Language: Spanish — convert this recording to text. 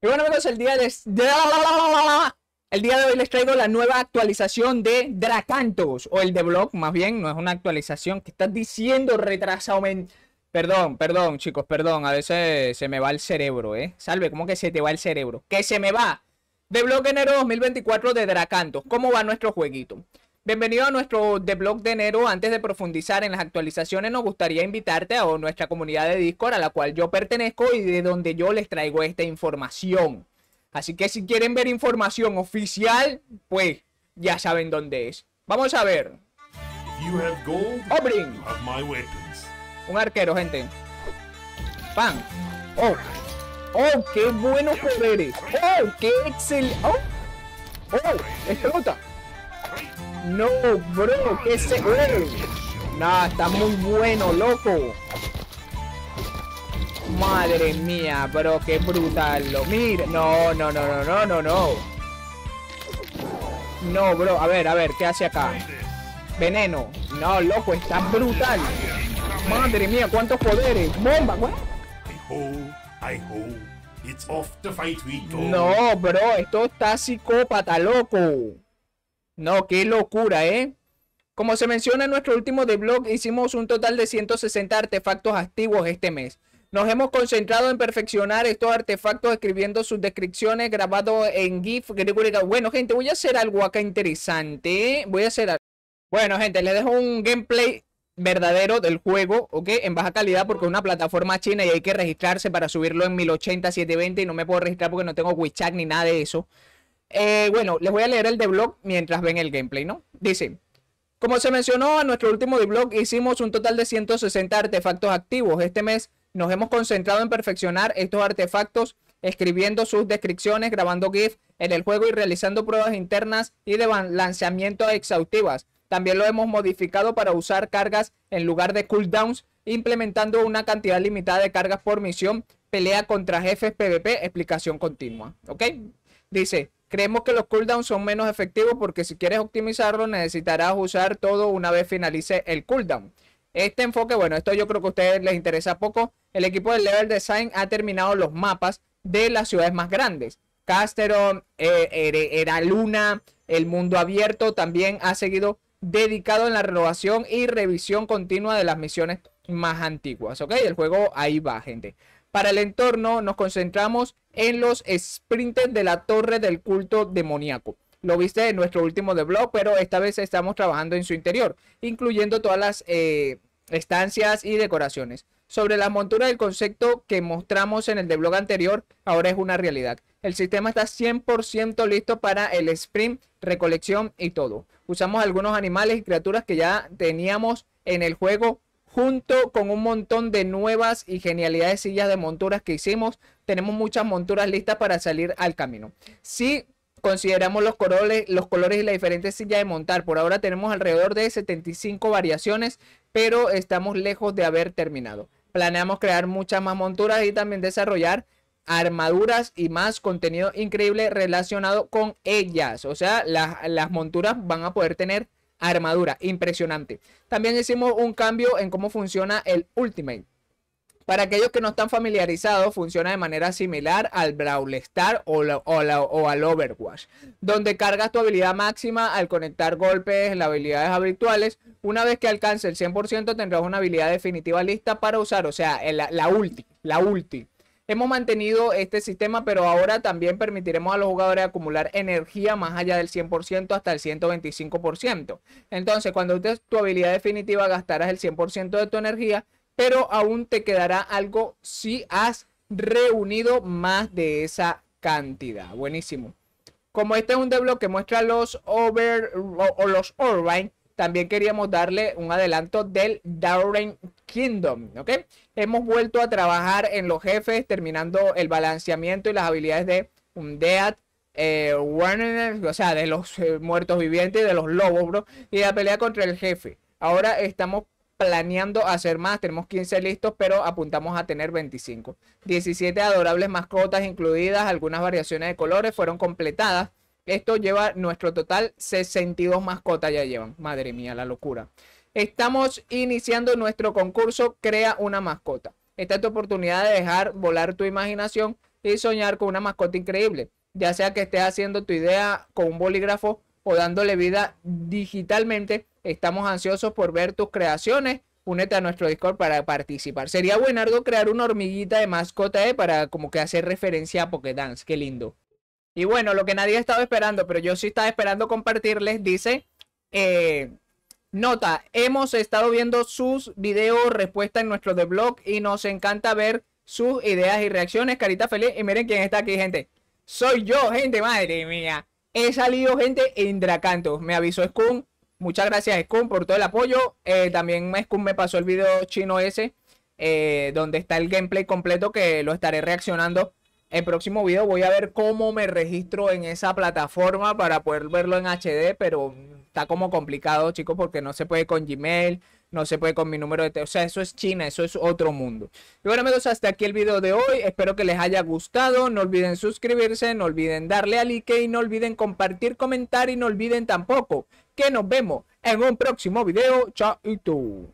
Y bueno amigos, el día de... El día de hoy les traigo la nueva actualización de Dracantos, o el de blog más bien, no es una actualización que estás diciendo retrasado. Perdón, perdón chicos, perdón, a veces se me va el cerebro, ¿eh? Salve, ¿cómo que se te va el cerebro? Que se me va. De blog enero 2024 de Dracantos, ¿cómo va nuestro jueguito? Bienvenido a nuestro The blog de enero. Antes de profundizar en las actualizaciones, nos gustaría invitarte a nuestra comunidad de Discord a la cual yo pertenezco y de donde yo les traigo esta información. Así que si quieren ver información oficial, pues ya saben dónde es. Vamos a ver. Oh, Un arquero, gente. ¡Pam! Oh. Oh, qué buenos poderes. Oh, qué excelente. Oh. Oh, explota. No, bro, que se No, Nah, está muy bueno, loco. Madre mía, bro, qué brutal. Lo mira. No, no, no, no, no, no, no. No, bro, a ver, a ver, ¿qué hace acá? Veneno. No, loco, está brutal. Madre mía, cuántos poderes. Bomba, No, bro, esto está psicópata, loco. No, qué locura, ¿eh? Como se menciona en nuestro último blog hicimos un total de 160 artefactos activos este mes. Nos hemos concentrado en perfeccionar estos artefactos escribiendo sus descripciones Grabado en GIF. Bueno, gente, voy a hacer algo acá interesante. Voy a hacer algo. Bueno, gente, les dejo un gameplay verdadero del juego, ¿ok? En baja calidad porque es una plataforma china y hay que registrarse para subirlo en 1080, 720 y no me puedo registrar porque no tengo WeChat ni nada de eso. Eh, bueno, les voy a leer el de blog mientras ven el gameplay, ¿no? Dice, como se mencionó en nuestro último de blog, hicimos un total de 160 artefactos activos. Este mes nos hemos concentrado en perfeccionar estos artefactos, escribiendo sus descripciones, grabando GIF en el juego y realizando pruebas internas y de balanceamiento exhaustivas. También lo hemos modificado para usar cargas en lugar de cooldowns, implementando una cantidad limitada de cargas por misión, pelea contra jefes PvP, explicación continua. ¿Ok? Dice, Creemos que los cooldowns son menos efectivos porque si quieres optimizarlo necesitarás usar todo una vez finalice el cooldown. Este enfoque, bueno, esto yo creo que a ustedes les interesa poco. El equipo de Level Design ha terminado los mapas de las ciudades más grandes. Casteron, eh, Era Luna, el mundo abierto también ha seguido dedicado en la renovación y revisión continua de las misiones más antiguas. ¿Ok? El juego ahí va, gente. Para el entorno nos concentramos en los sprints de la torre del culto demoníaco. Lo viste en nuestro último de blog, pero esta vez estamos trabajando en su interior, incluyendo todas las eh, estancias y decoraciones. Sobre la montura del concepto que mostramos en el de blog anterior, ahora es una realidad. El sistema está 100% listo para el sprint, recolección y todo. Usamos algunos animales y criaturas que ya teníamos en el juego junto con un montón de nuevas y genialidades sillas de monturas que hicimos. Tenemos muchas monturas listas para salir al camino. Si consideramos los colores, los colores y las diferentes sillas de montar, por ahora tenemos alrededor de 75 variaciones, pero estamos lejos de haber terminado. Planeamos crear muchas más monturas y también desarrollar armaduras y más contenido increíble relacionado con ellas. O sea, las monturas van a poder tener armadura. Impresionante. También hicimos un cambio en cómo funciona el Ultimate. Para aquellos que no están familiarizados, funciona de manera similar al Brawl Star o, al Overwatch, donde cargas tu habilidad máxima al conectar golpes en las habilidades habituales. Una vez que alcance el 100%, tendrás una habilidad definitiva lista para usar, o sea, la, la ulti hemos mantenido este sistema, pero ahora también permitiremos a los jugadores acumular energía más allá del 100% hasta el 125%. Entonces, cuando utilices tu habilidad definitiva gastarás el 100% de tu energía, pero aún te quedará algo si has reunido más de esa cantidad. Buenísimo. Como este es un deblo que muestra los over o, los Orbine, también queríamos darle un adelanto del Darren Kingdom. ¿ok? Hemos vuelto a trabajar en los jefes, terminando el balanceamiento y las habilidades de Undead. Eh, Warner, o sea, de los eh, muertos vivientes, Y de los lobos, bro, y la pelea contra el jefe. Ahora estamos planeando hacer más. Tenemos 15 listos, pero apuntamos a tener 25. 17 adorables mascotas incluidas, algunas variaciones de colores fueron completadas. Esto lleva nuestro total 62 mascotas ya llevan. Madre mía, la locura. Estamos iniciando nuestro concurso Crea una mascota. Esta es tu oportunidad de dejar volar tu imaginación y soñar con una mascota increíble. Ya sea que estés haciendo tu idea con un bolígrafo o dándole vida digitalmente, estamos ansiosos por ver tus creaciones. Únete a nuestro Discord para participar. Sería buenardo crear una hormiguita de mascota eh, para como que hacer referencia a dance Qué lindo. Y bueno, lo que nadie estaba esperando, pero yo sí estaba esperando compartirles, dice... Eh, Nota, hemos estado viendo sus videos, respuestas en nuestro de blog y nos encanta ver sus ideas y reacciones. Carita feliz. Y miren quién está aquí, gente. Soy yo, gente, madre mía. He salido, gente, en Me avisó Skun. Muchas gracias, Skun, por todo el apoyo. Eh, también Skun me pasó el video chino ese, eh, donde está el gameplay completo que lo estaré reaccionando. El próximo video voy a ver cómo me registro en esa plataforma para poder verlo en HD, pero está como complicado, chicos, porque no se puede con Gmail, no se puede con mi número de teléfono. O sea, eso es China, eso es otro mundo. Y bueno, amigos, hasta aquí el video de hoy. Espero que les haya gustado. No olviden suscribirse, no olviden darle al like y no olviden compartir, comentar y no olviden tampoco que nos vemos en un próximo video. Chao y tú.